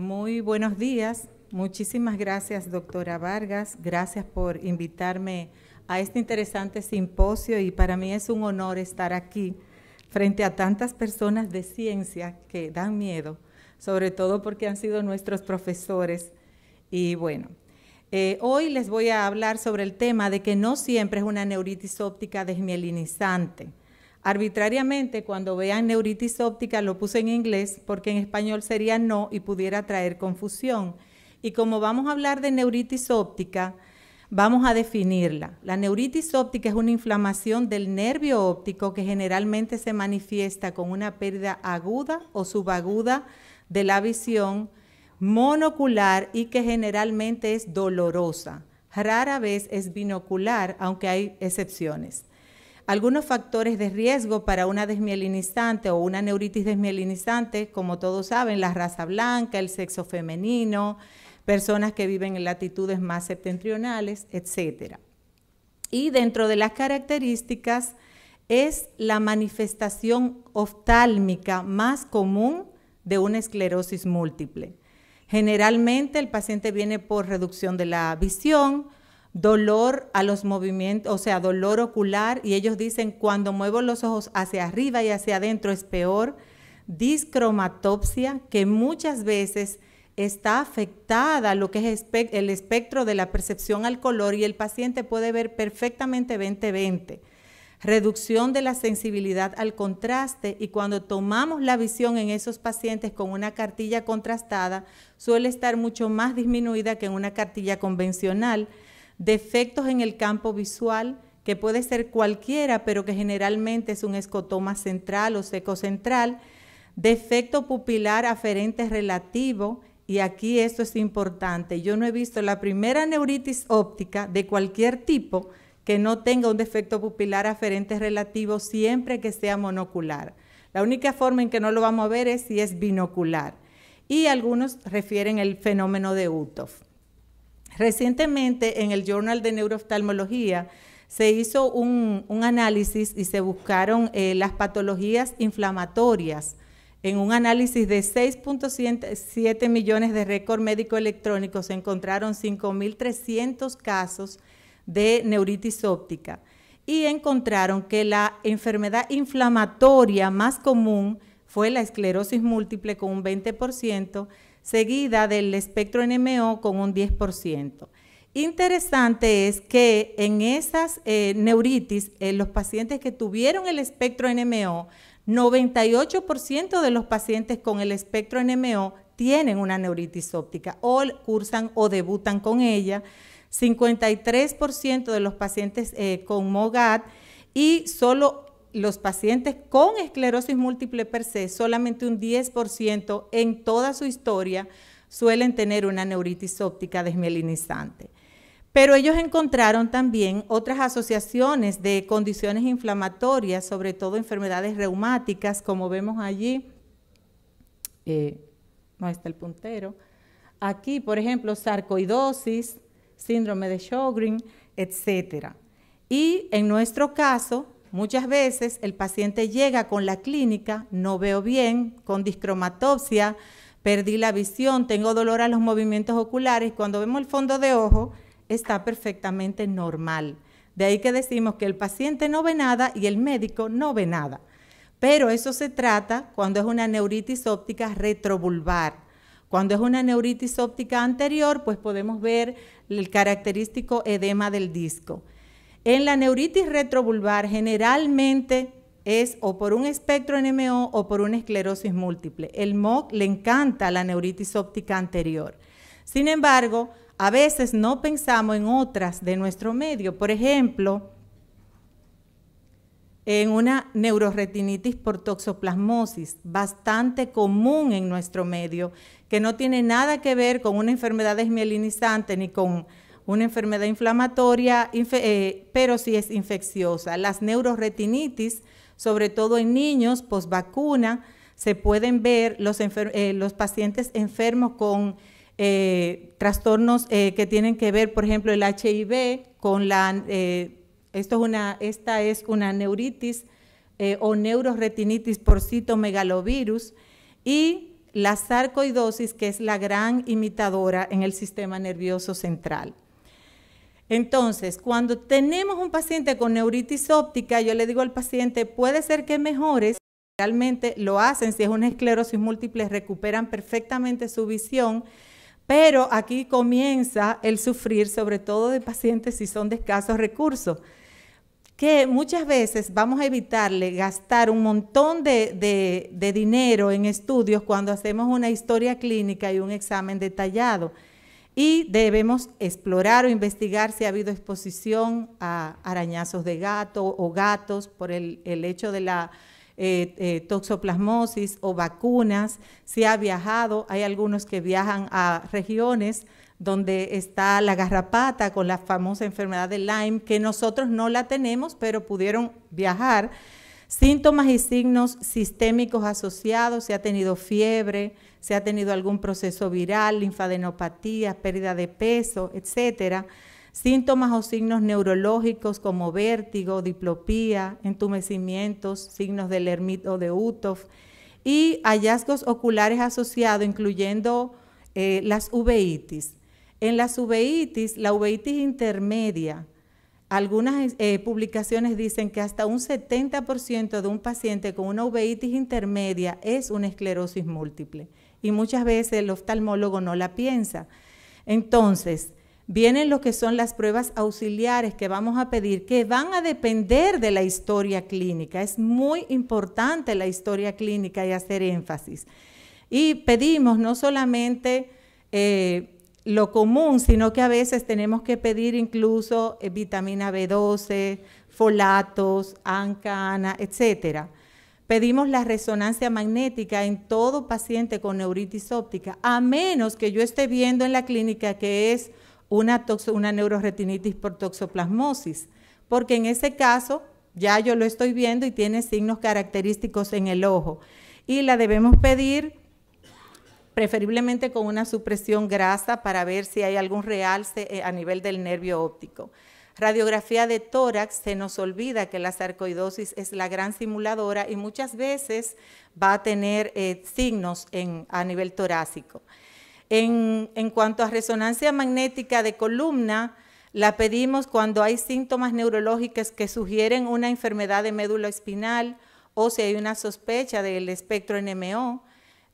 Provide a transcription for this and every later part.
Muy buenos días. Muchísimas gracias, doctora Vargas. Gracias por invitarme a este interesante simposio y para mí es un honor estar aquí frente a tantas personas de ciencia que dan miedo, sobre todo porque han sido nuestros profesores. Y bueno, eh, hoy les voy a hablar sobre el tema de que no siempre es una neuritis óptica desmielinizante. Arbitrariamente, cuando vean neuritis óptica, lo puse en inglés porque en español sería no y pudiera traer confusión. Y como vamos a hablar de neuritis óptica, vamos a definirla. La neuritis óptica es una inflamación del nervio óptico que generalmente se manifiesta con una pérdida aguda o subaguda de la visión monocular y que generalmente es dolorosa. Rara vez es binocular, aunque hay excepciones. Algunos factores de riesgo para una desmielinizante o una neuritis desmielinizante, como todos saben, la raza blanca, el sexo femenino, personas que viven en latitudes más septentrionales, etc. Y dentro de las características es la manifestación oftálmica más común de una esclerosis múltiple. Generalmente el paciente viene por reducción de la visión, dolor a los movimientos, o sea, dolor ocular, y ellos dicen cuando muevo los ojos hacia arriba y hacia adentro es peor, discromatopsia, que muchas veces está afectada lo que es el espectro de la percepción al color y el paciente puede ver perfectamente 20-20. Reducción de la sensibilidad al contraste y cuando tomamos la visión en esos pacientes con una cartilla contrastada suele estar mucho más disminuida que en una cartilla convencional defectos en el campo visual, que puede ser cualquiera, pero que generalmente es un escotoma central o seco central, defecto pupilar aferente relativo, y aquí esto es importante, yo no he visto la primera neuritis óptica de cualquier tipo que no tenga un defecto pupilar aferente relativo siempre que sea monocular. La única forma en que no lo vamos a ver es si es binocular. Y algunos refieren el fenómeno de UTOF. Recientemente en el Journal de Neurooftalmología se hizo un, análisis y se buscaron eh, las patologías inflamatorias en un análisis de 6.7 millones de récord médico electrónico se encontraron 5.300 casos de neuritis óptica y encontraron que la enfermedad inflamatoria más común fue la esclerosis múltiple con un 20%, seguida del espectro NMO con un 10%. Interesante es que en esas eh, neuritis, eh, los pacientes que tuvieron el espectro NMO, 98% de los pacientes con el espectro NMO tienen una neuritis óptica o cursan o debutan con ella. 53% de los pacientes eh, con MOGAD y solo los pacientes con esclerosis múltiple per se, solamente un 10% en toda su historia suelen tener una neuritis óptica desmielinizante. Pero ellos encontraron también otras asociaciones de condiciones inflamatorias, sobre todo enfermedades reumáticas, como vemos allí. Eh, no está el puntero. Aquí, por ejemplo, sarcoidosis, síndrome de Sjögren, etcétera. Y en nuestro caso, Muchas veces el paciente llega con la clínica, no veo bien, con discromatopsia, perdí la visión, tengo dolor a los movimientos oculares. Cuando vemos el fondo de ojo, está perfectamente normal. De ahí que decimos que el paciente no ve nada y el médico no ve nada. Pero eso se trata cuando es una neuritis óptica retrovulvar. Cuando es una neuritis óptica anterior, pues podemos ver el característico edema del disco. En la neuritis retrovulvar generalmente es o por un espectro NMO o por una esclerosis múltiple. El MOC le encanta la neuritis óptica anterior. Sin embargo, a veces no pensamos en otras de nuestro medio. Por ejemplo, en una neuroretinitis por toxoplasmosis, bastante común en nuestro medio, que no tiene nada que ver con una enfermedad desmielinizante ni con una enfermedad inflamatoria, eh, pero sí es infecciosa. Las neuroretinitis, sobre todo en niños posvacuna, se pueden ver los, eh, los pacientes enfermos con eh, trastornos que tienen que ver, por ejemplo, el HIV, con la, esto es una, esta es una neuritis o neuroretinitis por citomegalovirus, y la sarcoidosis, que es la gran imitadora en el sistema nervioso central. Entonces, cuando tenemos un paciente con neuritis óptica, yo le digo al paciente, puede ser que mejores, realmente lo hacen, si es una esclerosis múltiple, recuperan perfectamente su visión, pero aquí comienza el sufrir, sobre todo de pacientes si son de escasos recursos que muchas veces vamos a evitarle gastar un montón de, de, dinero en estudios cuando hacemos una historia clínica y un examen detallado y debemos explorar o investigar si ha habido exposición a arañazos de gato o gatos por el, hecho de la eh, eh, toxoplasmosis o vacunas, si ha viajado, hay algunos que viajan a regiones donde está la garrapata con la famosa enfermedad de Lyme, que nosotros no la tenemos, pero pudieron viajar. Síntomas y signos sistémicos asociados, si ha tenido fiebre, si ha tenido algún proceso viral, linfadenopatía, pérdida de peso, etcétera. Síntomas o signos neurológicos como vértigo, diplopía, entumecimientos, signos del ermito de utof y hallazgos oculares asociados, incluyendo eh, las uveitis. En las uveitis, la uveitis intermedia, algunas eh, publicaciones dicen que hasta un 70% de un paciente con una uveitis intermedia es una esclerosis múltiple y muchas veces el oftalmólogo no la piensa. Entonces, vienen lo que son las pruebas auxiliares que vamos a pedir, que van a depender de la historia clínica. Es muy importante la historia clínica y hacer énfasis. Y pedimos no solamente eh, lo común, sino que a veces tenemos que pedir incluso eh, vitamina B12, folatos, ancana, etcétera. Pedimos la resonancia magnética en todo paciente con neuritis óptica, a menos que yo esté viendo en la clínica que es una, neuroretinitis por toxoplasmosis, porque en ese caso ya yo lo estoy viendo y tiene signos característicos en el ojo. Y la debemos pedir preferiblemente con una supresión grasa para ver si hay algún realce eh, a nivel del nervio óptico. Radiografía de tórax, se nos olvida que la sarcoidosis es la gran simuladora y muchas veces va a tener eh, signos a nivel torácico. En, en cuanto a resonancia magnética de columna, la pedimos cuando hay síntomas neurológicos que sugieren una enfermedad de médula espinal o si hay una sospecha del espectro NMO.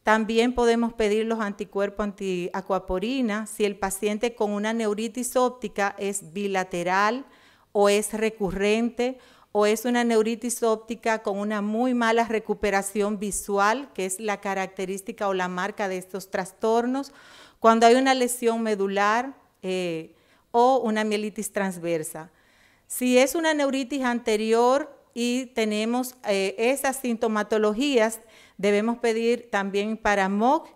También podemos pedir los anticuerpos antiacuaporina si el paciente con una neuritis óptica es bilateral o es recurrente o es una neuritis óptica con una muy mala recuperación visual, que es la característica o la marca de estos trastornos, cuando hay una lesión medular eh, o una mielitis transversa. Si es una neuritis anterior y tenemos eh, esas sintomatologías, Debemos pedir también para MOC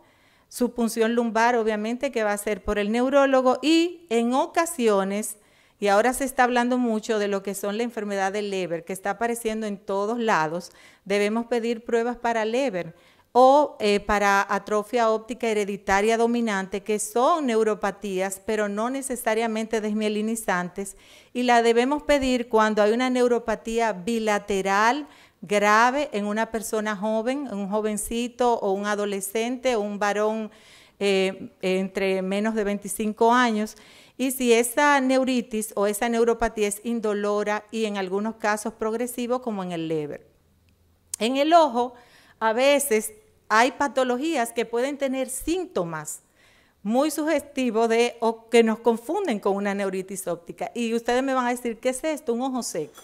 su punción lumbar, obviamente, que va a ser por el neurólogo y en ocasiones, y ahora se está hablando mucho de lo que son la enfermedad de Leber, que está apareciendo en todos lados, debemos pedir pruebas para Leber o eh, para atrofia óptica hereditaria dominante, que son neuropatías, pero no necesariamente desmielinizantes, y la debemos pedir cuando hay una neuropatía bilateral grave en una persona joven, un jovencito o un adolescente o un varón eh, entre menos de 25 años. Y si esa neuritis o esa neuropatía es indolora y en algunos casos progresivo como en el lever. En el ojo, a veces hay patologías que pueden tener síntomas muy sugestivos de o que nos confunden con una neuritis óptica. Y ustedes me van a decir, ¿qué es esto? Un ojo seco.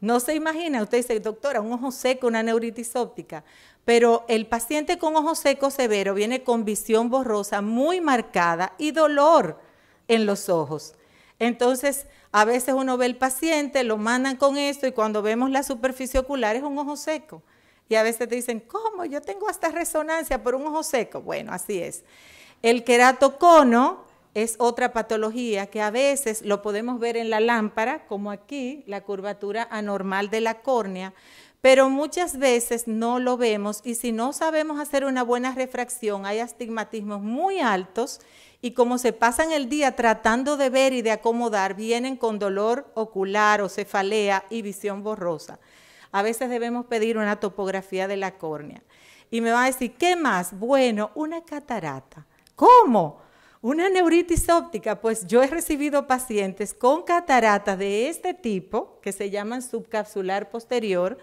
No se imagina, usted dice, doctora, un ojo seco, una neuritis óptica, pero el paciente con ojo seco severo viene con visión borrosa muy marcada y dolor en los ojos. Entonces, a veces uno ve el paciente, lo mandan con esto y cuando vemos la superficie ocular es un ojo seco. Y a veces te dicen, ¿cómo? Yo tengo hasta resonancia por un ojo seco. Bueno, así es. El queratocono es otra patología que a veces lo podemos ver en la lámpara, como aquí, la curvatura anormal de la córnea, pero muchas veces no lo vemos y si no sabemos hacer una buena refracción, hay astigmatismos muy altos y como se pasan el día tratando de ver y de acomodar, vienen con dolor ocular o cefalea y visión borrosa. A veces debemos pedir una topografía de la córnea. Y me va a decir, ¿qué más? Bueno, una catarata. ¿Cómo? Una neuritis óptica, pues yo he recibido pacientes con cataratas de este tipo, que se llaman subcapsular posterior,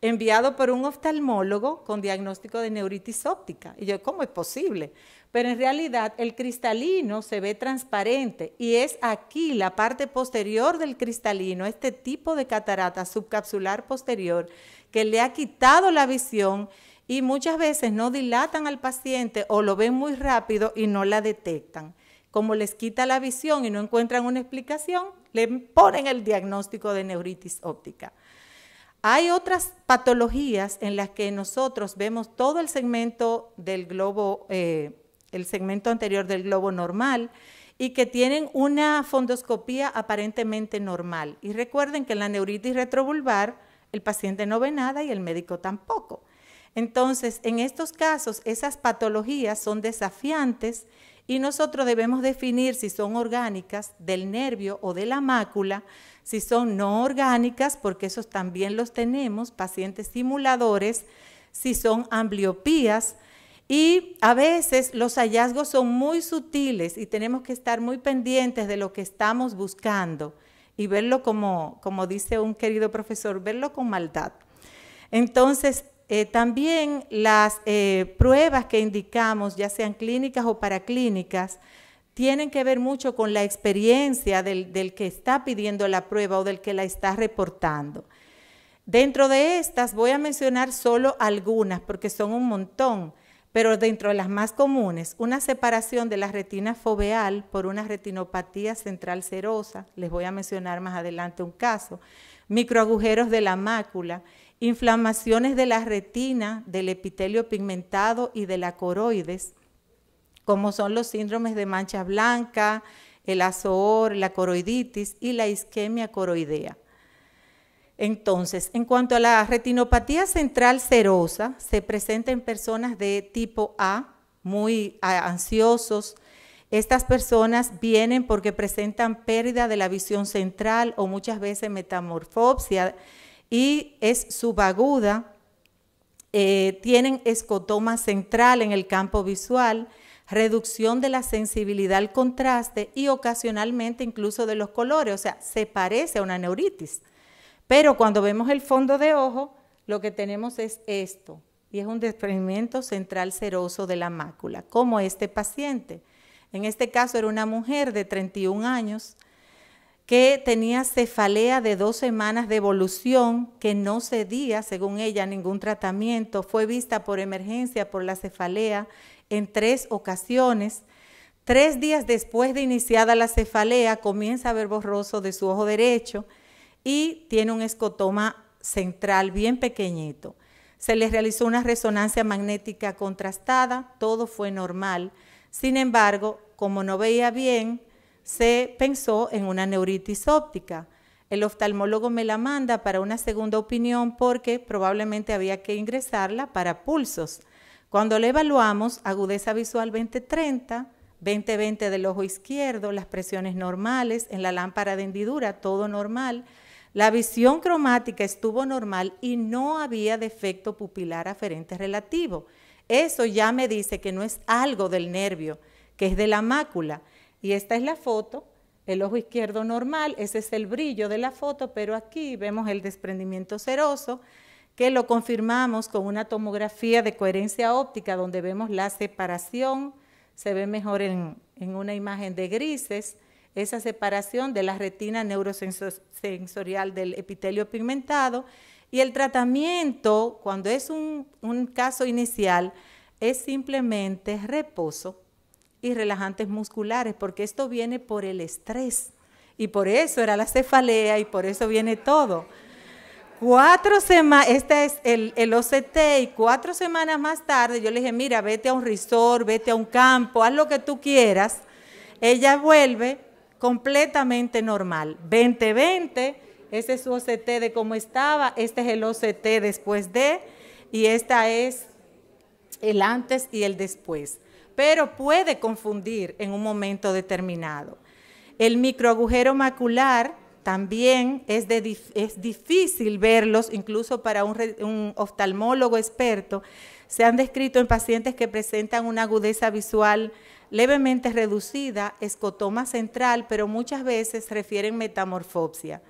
enviado por un oftalmólogo con diagnóstico de neuritis óptica. Y yo, ¿cómo es posible? Pero en realidad el cristalino se ve transparente y es aquí la parte posterior del cristalino, este tipo de catarata subcapsular posterior, que le ha quitado la visión y muchas veces no dilatan al paciente o lo ven muy rápido y no la detectan. Como les quita la visión y no encuentran una explicación, le ponen el diagnóstico de neuritis óptica. Hay otras patologías en las que nosotros vemos todo el segmento del globo, eh, el segmento anterior del globo normal, y que tienen una fondoscopía aparentemente normal. Y recuerden que en la neuritis retrovulvar el paciente no ve nada y el médico tampoco. Entonces, en estos casos, esas patologías son desafiantes y nosotros debemos definir si son orgánicas del nervio o de la mácula, si son no orgánicas, porque esos también los tenemos, pacientes simuladores, si son ambliopías, y a veces los hallazgos son muy sutiles y tenemos que estar muy pendientes de lo que estamos buscando y verlo como, como dice un querido profesor, verlo con maldad. Entonces, eh, también las eh, pruebas que indicamos, ya sean clínicas o paraclínicas, tienen que ver mucho con la experiencia del, del, que está pidiendo la prueba o del que la está reportando. Dentro de estas voy a mencionar solo algunas porque son un montón, pero dentro de las más comunes, una separación de la retina foveal por una retinopatía central serosa, les voy a mencionar más adelante un caso, microagujeros de la mácula, inflamaciones de la retina, del epitelio pigmentado y de la coroides, como son los síndromes de mancha blanca, el azor, la coroiditis y la isquemia coroidea. Entonces, en cuanto a la retinopatía central serosa, se presenta en personas de tipo A, muy ansiosos. Estas personas vienen porque presentan pérdida de la visión central o muchas veces metamorfopsia y es subaguda, eh, tienen escotoma central en el campo visual, reducción de la sensibilidad al contraste y ocasionalmente incluso de los colores, o sea, se parece a una neuritis. Pero cuando vemos el fondo de ojo, lo que tenemos es esto, y es un desprendimiento central seroso de la mácula, como este paciente. En este caso era una mujer de 31 años, que tenía cefalea de dos semanas de evolución, que no cedía, según ella, ningún tratamiento. Fue vista por emergencia por la cefalea en tres ocasiones. Tres días después de iniciada la cefalea, comienza a ver borroso de su ojo derecho y tiene un escotoma central bien pequeñito. Se le realizó una resonancia magnética contrastada, todo fue normal. Sin embargo, como no veía bien, se pensó en una neuritis óptica. El oftalmólogo me la manda para una segunda opinión porque probablemente había que ingresarla para pulsos. Cuando le evaluamos, agudeza visual 20-30, 20-20 del ojo izquierdo, las presiones normales, en la lámpara de hendidura, todo normal. La visión cromática estuvo normal y no había defecto pupilar aferente relativo. Eso ya me dice que no es algo del nervio, que es de la mácula. Y esta es la foto, el ojo izquierdo normal, ese es el brillo de la foto, pero aquí vemos el desprendimiento seroso, que lo confirmamos con una tomografía de coherencia óptica, donde vemos la separación, se ve mejor en, una imagen de grises, esa separación de la retina neurosensorial del epitelio pigmentado. Y el tratamiento, cuando es un caso inicial, es simplemente reposo y relajantes musculares, porque esto viene por el estrés. Y por eso era la cefalea y por eso viene todo. Cuatro semanas, este es el, el, OCT, y cuatro semanas más tarde yo le dije, mira, vete a un resort, vete a un campo, haz lo que tú quieras. Ella vuelve completamente normal. 2020, ese es su OCT de cómo estaba, este es el OCT después de, y esta es el antes y el después pero puede confundir en un momento determinado. El microagujero macular también es, difícil verlos, incluso para un oftalmólogo experto. Se han descrito en pacientes que presentan una agudeza visual levemente reducida, escotoma central, pero muchas veces refieren metamorfopsia.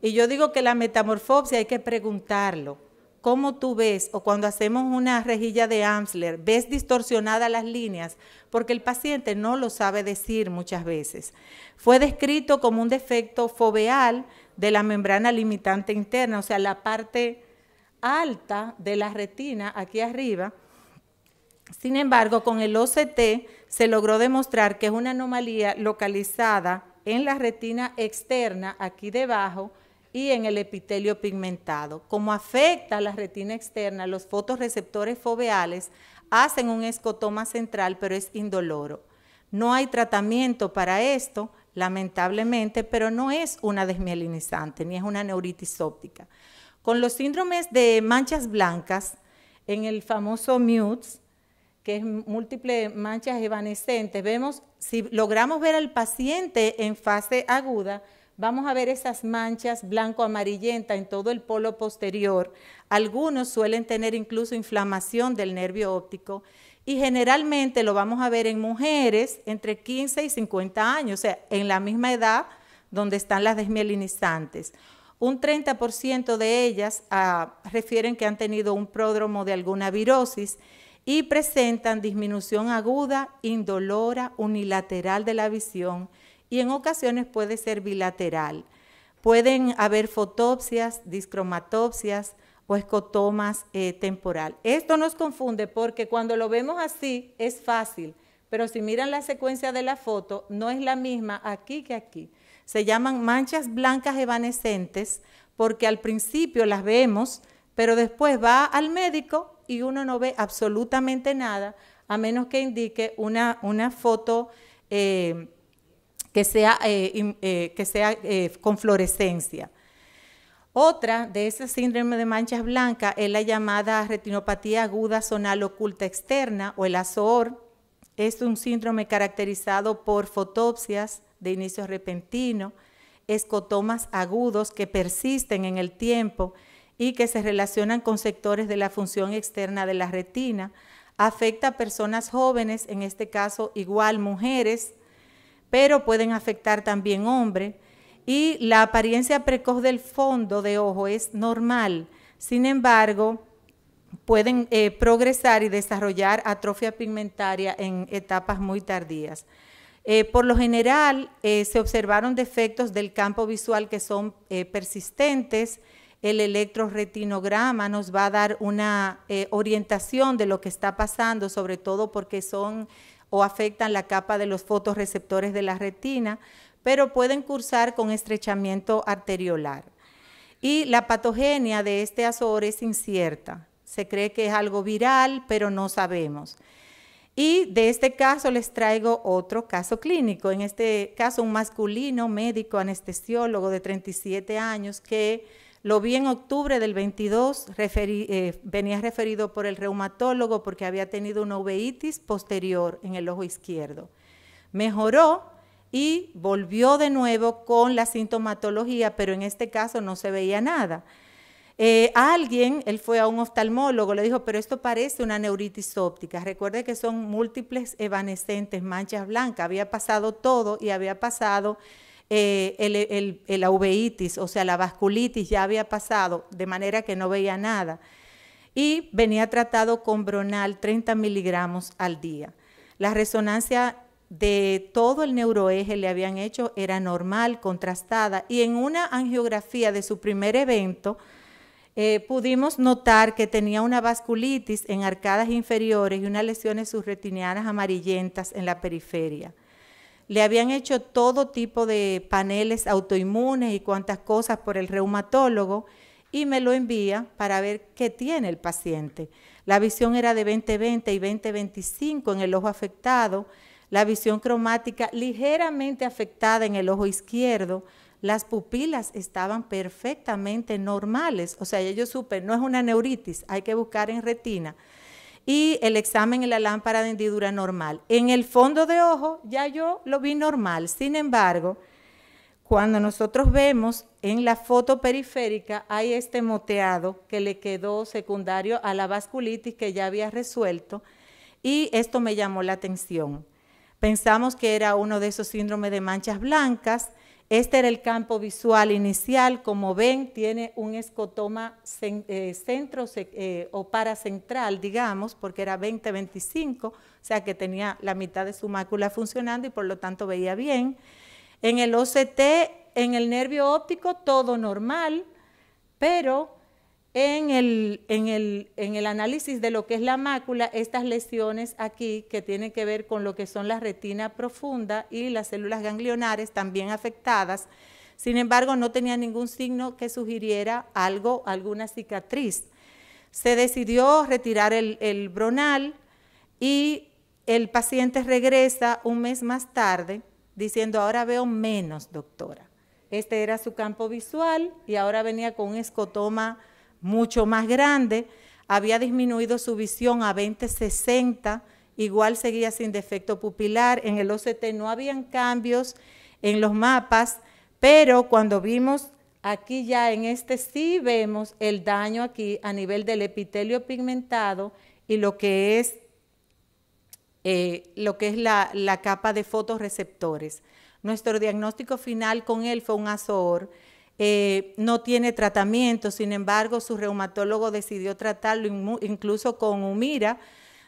Y yo digo que la metamorfopsia hay que preguntarlo, cómo tú ves, o cuando hacemos una rejilla de Amsler, ves distorsionadas las líneas, porque el paciente no lo sabe decir muchas veces. Fue descrito como un defecto foveal de la membrana limitante interna, o sea, la parte alta de la retina, aquí arriba. Sin embargo, con el OCT se logró demostrar que es una anomalía localizada en la retina externa, aquí debajo, y en el epitelio pigmentado. Como afecta a la retina externa, los fotorreceptores foveales hacen un escotoma central, pero es indoloro. No hay tratamiento para esto, lamentablemente, pero no es una desmielinizante ni es una neuritis óptica. Con los síndromes de manchas blancas, en el famoso MUTES, que es múltiples manchas evanescentes, vemos, si logramos ver al paciente en fase aguda, vamos a ver esas manchas blanco-amarillenta en todo el polo posterior. Algunos suelen tener incluso inflamación del nervio óptico y generalmente lo vamos a ver en mujeres entre 15 y 50 años, o sea, en la misma edad donde están las desmielinizantes. Un 30% de ellas ah, refieren que han tenido un pródromo de alguna virosis y presentan disminución aguda, indolora, unilateral de la visión, y en ocasiones puede ser bilateral. Pueden haber fotopsias, discromatopsias o escotomas eh, temporal. Esto nos confunde porque cuando lo vemos así es fácil, pero si miran la secuencia de la foto, no es la misma aquí que aquí. Se llaman manchas blancas evanescentes porque al principio las vemos, pero después va al médico y uno no ve absolutamente nada, a menos que indique una, una foto eh, que sea, eh, eh, que sea eh, con fluorescencia. Otra de ese síndrome de manchas blancas es la llamada retinopatía aguda zonal oculta externa o el ASOR. Es un síndrome caracterizado por fotopsias de inicio repentino, escotomas agudos que persisten en el tiempo y que se relacionan con sectores de la función externa de la retina. Afecta a personas jóvenes, en este caso igual mujeres, pero pueden afectar también hombre. Y la apariencia precoz del fondo de ojo es normal. Sin embargo, pueden eh, progresar y desarrollar atrofia pigmentaria en etapas muy tardías. Eh, por lo general, eh, se observaron defectos del campo visual que son persistentes. El electroretinograma nos va a dar una orientación de lo que está pasando, sobre todo porque son o afectan la capa de los fotorreceptores de la retina, pero pueden cursar con estrechamiento arteriolar. Y la patogenia de este azor es incierta. Se cree que es algo viral, pero no sabemos. Y de este caso les traigo otro caso clínico. En este caso, un masculino médico anestesiólogo de 37 años que lo vi en octubre del 22, eh, venía referido por el reumatólogo porque había tenido una uveitis posterior en el ojo izquierdo. Mejoró y volvió de nuevo con la sintomatología, pero en este caso no se veía nada. a eh, alguien, él fue a un oftalmólogo, le dijo, pero esto parece una neuritis óptica. Recuerde que son múltiples evanescentes, manchas blancas. Había pasado todo y había pasado eh, el, el, uveitis, o sea, la vasculitis ya había pasado, de manera que no veía nada. Y venía tratado con bronal 30 miligramos al día. La resonancia de todo el neuroeje le habían hecho era normal, contrastada, y en una angiografía de su primer evento eh, pudimos notar que tenía una vasculitis en arcadas inferiores y unas lesiones subretinianas amarillentas en la periferia. Le habían hecho todo tipo de paneles autoinmunes y cuantas cosas por el reumatólogo y me lo envía para ver qué tiene el paciente. La visión era de 20-20 y 20-25 en el ojo afectado, la visión cromática ligeramente afectada en el ojo izquierdo, las pupilas estaban perfectamente normales, o sea, yo supe, no es una neuritis, hay que buscar en retina y el examen en la lámpara de hendidura normal. En el fondo de ojo ya yo lo vi normal, sin embargo, cuando nosotros vemos en la foto periférica hay este moteado que le quedó secundario a la vasculitis que ya había resuelto y esto me llamó la atención. Pensamos que era uno de esos síndromes de manchas blancas. Este era el campo visual inicial. Como ven, tiene un escotoma eh, centro eh, o paracentral, digamos, porque era 20-25, o sea que tenía la mitad de su mácula funcionando y por lo tanto veía bien. En el OCT, en el nervio óptico, todo normal, pero en el, análisis de lo que es la mácula, estas lesiones aquí que tienen que ver con lo que son la retina profunda y las células ganglionares también afectadas. Sin embargo, no tenía ningún signo que sugiriera algo, alguna cicatriz. Se decidió retirar el, el bronal y el paciente regresa un mes más tarde diciendo, ahora veo menos, doctora. Este era su campo visual y ahora venía con un escotoma mucho más grande, había disminuido su visión a 20-60, igual seguía sin defecto pupilar, en el OCT no habían cambios en los mapas, pero cuando vimos aquí ya en este sí vemos el daño aquí a nivel del epitelio pigmentado y lo que es, eh, lo que es la, capa de fotorreceptores. Nuestro diagnóstico final con él fue un azor eh, no tiene tratamiento, sin embargo su reumatólogo decidió tratarlo incluso con Humira.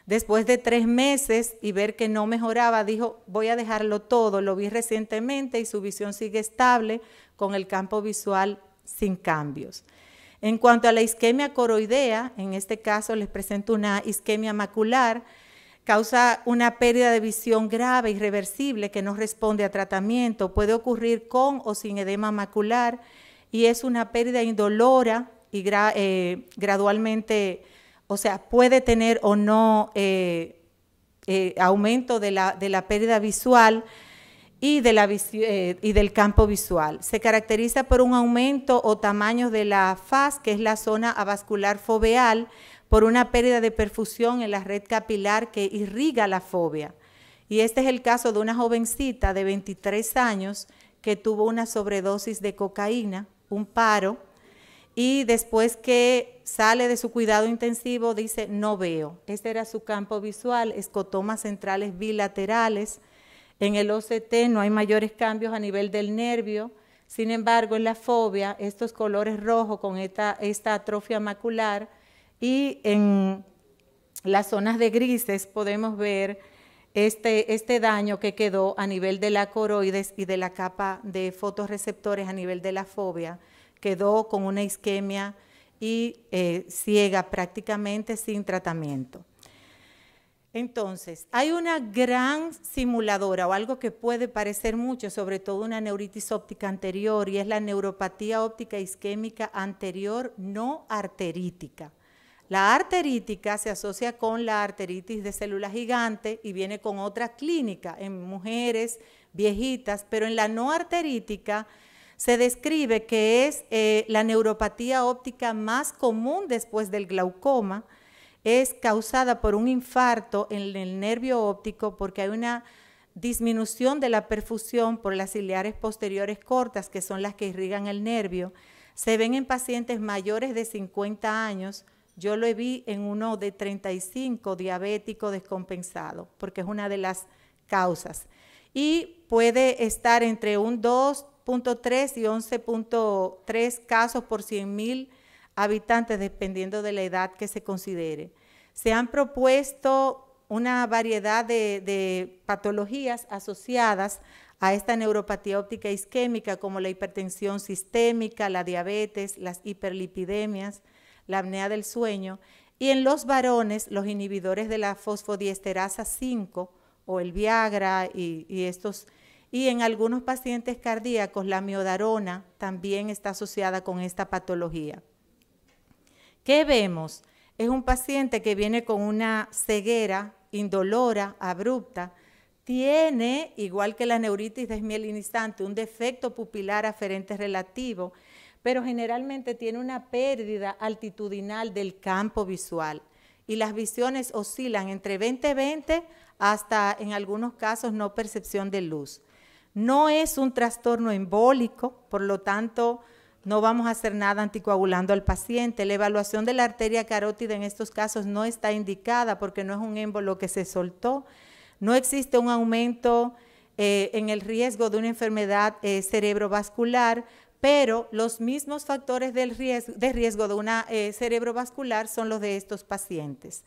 Después de tres meses y ver que no mejoraba, dijo, voy a dejarlo todo. Lo vi recientemente y su visión sigue estable con el campo visual sin cambios. En cuanto a la isquemia coroidea, en este caso les presento una isquemia macular, causa una pérdida de visión grave, irreversible, que no responde a tratamiento, puede ocurrir con o sin edema macular y es una pérdida indolora y eh, gradualmente, o sea, puede tener o no eh, eh, aumento de la, pérdida visual y, de la y del campo visual. Se caracteriza por un aumento o tamaño de la faz, que es la zona avascular foveal, por una pérdida de perfusión en la red capilar que irriga la fobia. Y este es el caso de una jovencita de 23 años que tuvo una sobredosis de cocaína, un paro, y después que sale de su cuidado intensivo dice, no veo. Este era su campo visual, escotomas centrales bilaterales. En el OCT no hay mayores cambios a nivel del nervio. Sin embargo, en la fobia, estos colores rojos con esta, esta atrofia macular, y en las zonas de grises podemos ver este, este, daño que quedó a nivel de la coroides y de la capa de fotorreceptores a nivel de la fobia. Quedó con una isquemia y eh, ciega prácticamente sin tratamiento. Entonces, hay una gran simuladora o algo que puede parecer mucho, sobre todo una neuritis óptica anterior, y es la neuropatía óptica isquémica anterior no arterítica. La arterítica se asocia con la arteritis de célula gigante y viene con otra clínica en mujeres viejitas, pero en la no arterítica se describe que es eh, la neuropatía óptica más común después del glaucoma, es causada por un infarto en el nervio óptico porque hay una disminución de la perfusión por las ciliares posteriores cortas, que son las que irrigan el nervio. Se ven en pacientes mayores de 50 años, yo lo vi en uno de 35 diabéticos descompensado, porque es una de las causas. Y puede estar entre un 2.3 y 11.3 casos por 100.000 habitantes, dependiendo de la edad que se considere. Se han propuesto una variedad de, de patologías asociadas a esta neuropatía óptica isquémica, como la hipertensión sistémica, la diabetes, las hiperlipidemias, la apnea del sueño, y en los varones los inhibidores de la fosfodiesterasa 5 o el Viagra y, estos, y en algunos pacientes cardíacos la miodarona también está asociada con esta patología. ¿Qué vemos? Es un paciente que viene con una ceguera indolora, abrupta, tiene, igual que la neuritis desmielinizante, un defecto pupilar aferente relativo pero generalmente tiene una pérdida altitudinal del campo visual y las visiones oscilan entre 20-20 hasta en algunos casos no percepción de luz. No es un trastorno embólico, por lo tanto no vamos a hacer nada anticoagulando al paciente. La evaluación de la arteria carótida en estos casos no está indicada porque no es un émbolo que se soltó. No existe un aumento eh, en el riesgo de una enfermedad eh, cerebrovascular, pero los mismos factores de riesgo de una eh, cerebrovascular son los de estos pacientes.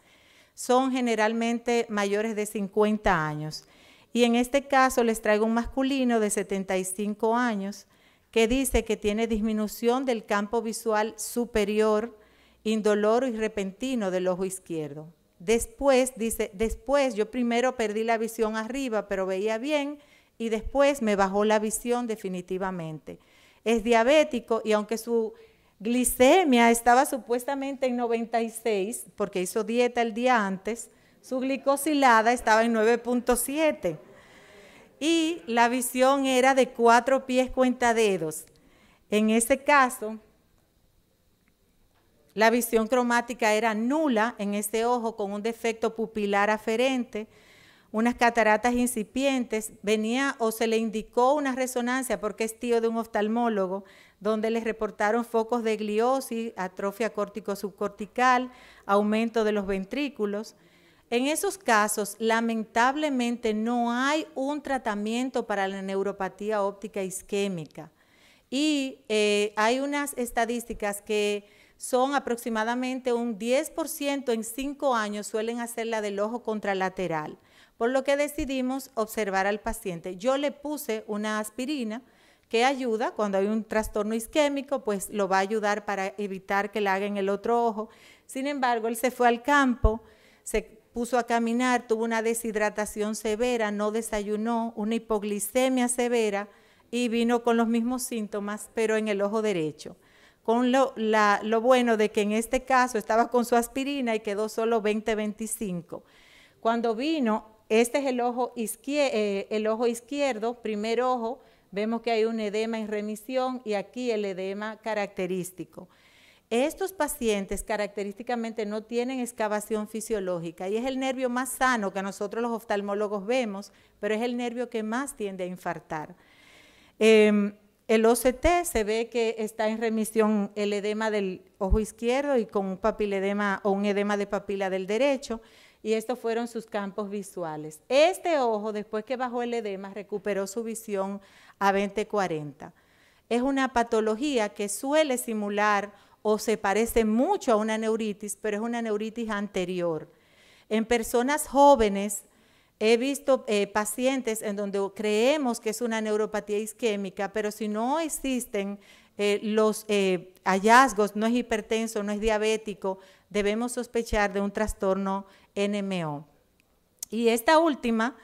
Son generalmente mayores de 50 años. Y en este caso les traigo un masculino de 75 años que dice que tiene disminución del campo visual superior, indoloro y repentino del ojo izquierdo. Después, dice, después yo primero perdí la visión arriba, pero veía bien, y después me bajó la visión definitivamente es diabético y aunque su glicemia estaba supuestamente en 96, porque hizo dieta el día antes, su glicosilada estaba en 9.7 y la visión era de cuatro pies cuenta dedos. En ese caso, la visión cromática era nula en ese ojo con un defecto pupilar aferente, unas cataratas incipientes, venía o se le indicó una resonancia porque es tío de un oftalmólogo, donde les reportaron focos de gliosis, atrofia córtico-subcortical, aumento de los ventrículos. En esos casos, lamentablemente, no hay un tratamiento para la neuropatía óptica isquémica. Y eh, hay unas estadísticas que son aproximadamente un 10% en 5 años suelen hacerla del ojo contralateral por lo que decidimos observar al paciente. Yo le puse una aspirina que ayuda cuando hay un trastorno isquémico, pues lo va a ayudar para evitar que le hagan el otro ojo. Sin embargo, él se fue al campo, se puso a caminar, tuvo una deshidratación severa, no desayunó, una hipoglicemia severa y vino con los mismos síntomas, pero en el ojo derecho. Con lo, lo bueno de que en este caso estaba con su aspirina y quedó solo 20-25. Cuando vino este es eh, el ojo, izquierdo, primer ojo, vemos que hay un edema en remisión y aquí el edema característico. Estos pacientes característicamente no tienen excavación fisiológica y es el nervio más sano que nosotros los oftalmólogos vemos, pero es el nervio que más tiende a infartar. Em, el OCT se ve que está en remisión el edema del ojo izquierdo y con un papiledema o un edema de papila del derecho y estos fueron sus campos visuales. Este ojo, después que bajó el edema, recuperó su visión a 20-40. Es una patología que suele simular o se parece mucho a una neuritis, pero es una neuritis anterior. En personas jóvenes he visto eh, pacientes en donde creemos que es una neuropatía isquémica, pero si no existen eh, los eh, hallazgos, no es hipertenso, no es diabético, debemos sospechar de un trastorno NMO. Y esta última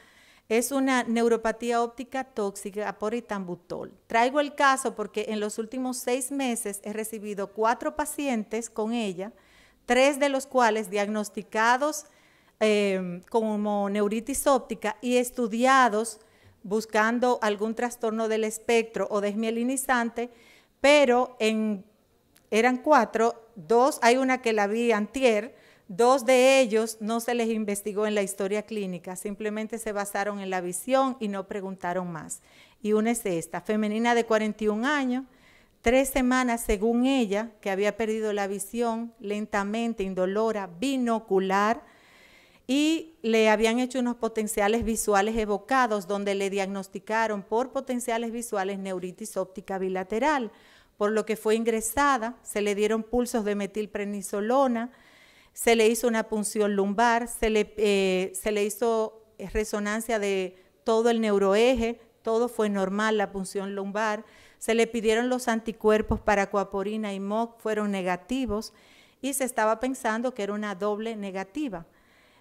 es una neuropatía óptica tóxica por itambutol. Traigo el caso porque en los últimos seis meses he recibido cuatro pacientes con ella, tres de los cuales diagnosticados em, como neuritis óptica y estudiados buscando algún trastorno del espectro o desmielinizante, pero en, eran cuatro, dos, hay una que la vi antier, Dos de ellos no se les investigó en la historia clínica, simplemente se basaron en la visión y no preguntaron más. Y una es esta, femenina de 41 años, tres semanas según ella, que había perdido la visión lentamente, indolora, binocular, y le habían hecho unos potenciales visuales evocados donde le diagnosticaron por potenciales visuales neuritis óptica bilateral, por lo que fue ingresada, se le dieron pulsos de metilprenisolona, se le hizo una punción lumbar, se le, eh, se le hizo eh, resonancia de todo el neuroeje, todo fue normal, la punción lumbar, se le pidieron los anticuerpos para coaporina y MOC, fueron negativos y se estaba pensando que era una doble negativa.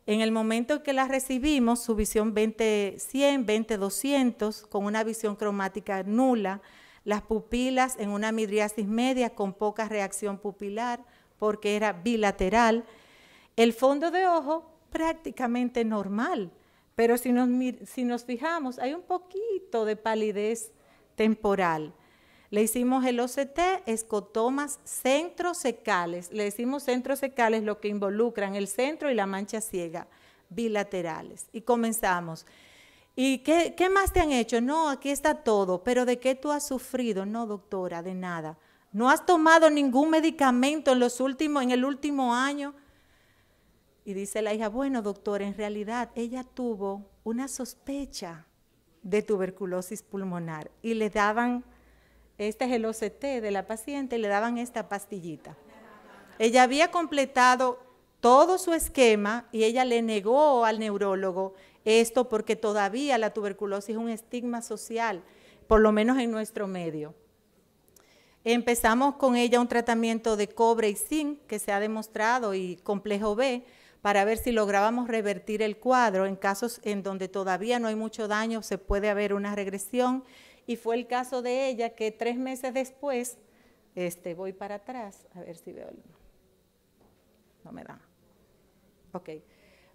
En el momento en que la recibimos, su visión 20-100, 20-200, con una visión cromática nula, las pupilas en una midriasis media con poca reacción pupilar, porque era bilateral, el fondo de ojo prácticamente normal, pero si nos, si nos fijamos, hay un poquito de palidez temporal. Le hicimos el OCT, escotomas secales. Le decimos secales, lo que involucran el centro y la mancha ciega bilaterales. Y comenzamos. ¿Y qué, qué, más te han hecho? No, aquí está todo, pero ¿de qué tú has sufrido? No, doctora, de nada. ¿No has tomado ningún medicamento en, los últimos, en el último año? Y dice la hija, bueno, doctor, en realidad ella tuvo una sospecha de tuberculosis pulmonar y le daban, este es el OCT de la paciente, le daban esta pastillita. Ella había completado todo su esquema y ella le negó al neurólogo esto porque todavía la tuberculosis es un estigma social, por lo menos en nuestro medio. Empezamos con ella un tratamiento de cobre y zinc que se ha demostrado y complejo B, para ver si lográbamos revertir el cuadro. En casos en donde todavía no hay mucho daño, se puede haber una regresión. Y fue el caso de ella que tres meses después, este, voy para atrás, a ver si veo. no me da. Ok.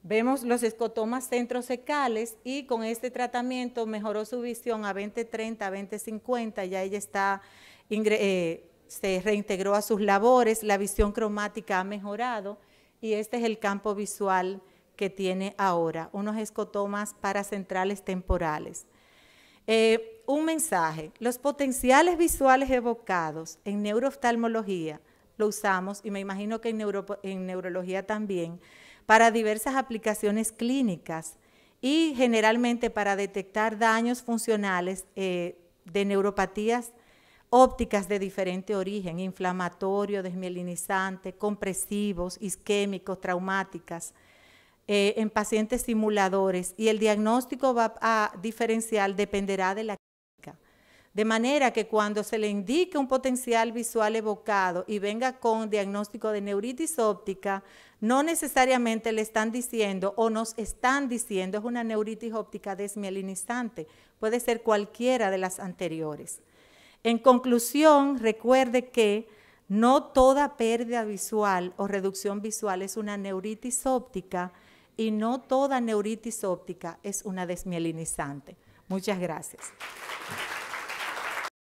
Vemos los escotomas centrosecales y con este tratamiento mejoró su visión a 2030, 30 a ya ella está, eh, se reintegró a sus labores, la visión cromática ha mejorado y este es el campo visual que tiene ahora, unos escotomas para centrales temporales. Eh, un mensaje, los potenciales visuales evocados en neurooftalmología lo usamos, y me imagino que en, neurología también, para diversas aplicaciones clínicas y generalmente para detectar daños funcionales eh, de neuropatías ópticas de diferente origen, inflamatorio, desmielinizante, compresivos, isquémicos, traumáticas, eh, en pacientes simuladores y el diagnóstico va a diferencial dependerá de la clínica. De manera que cuando se le indique un potencial visual evocado y venga con diagnóstico de neuritis óptica, no necesariamente le están diciendo o nos están diciendo es una neuritis óptica desmielinizante, puede ser cualquiera de las anteriores. En conclusión, recuerde que no toda pérdida visual o reducción visual es una neuritis óptica y no toda neuritis óptica es una desmielinizante. Muchas gracias.